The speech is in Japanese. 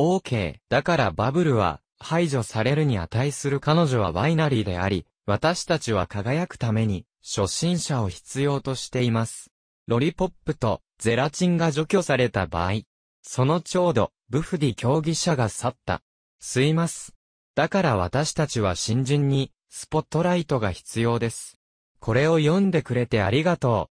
OK。だからバブルは、排除されるに値する彼女はワイナリーであり、私たちは輝くために、初心者を必要としています。ロリポップとゼラチンが除去された場合、そのちょうど、ブフディ競技者が去った。すいます。だから私たちは新人に、スポットライトが必要です。これを読んでくれてありがとう。